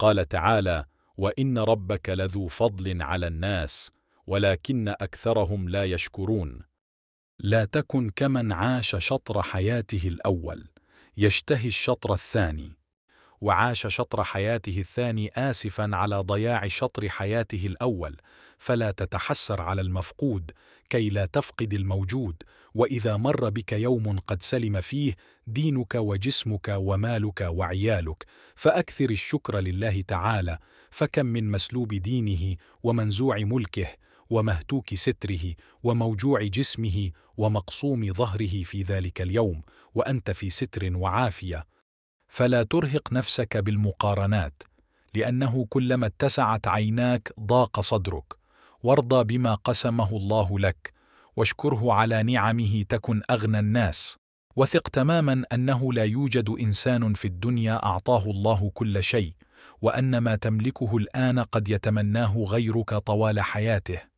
قال تعالى وإن ربك لذو فضل على الناس ولكن أكثرهم لا يشكرون لا تكن كمن عاش شطر حياته الأول يشتهي الشطر الثاني وعاش شطر حياته الثاني آسفا على ضياع شطر حياته الأول فلا تتحسر على المفقود كي لا تفقد الموجود وإذا مر بك يوم قد سلم فيه دينك وجسمك ومالك وعيالك فأكثر الشكر لله تعالى فكم من مسلوب دينه ومنزوع ملكه ومهتوك ستره وموجوع جسمه ومقصوم ظهره في ذلك اليوم وأنت في ستر وعافية فلا ترهق نفسك بالمقارنات لانه كلما اتسعت عيناك ضاق صدرك وارضى بما قسمه الله لك واشكره على نعمه تكن اغنى الناس وثق تماما انه لا يوجد انسان في الدنيا اعطاه الله كل شيء وان ما تملكه الان قد يتمناه غيرك طوال حياته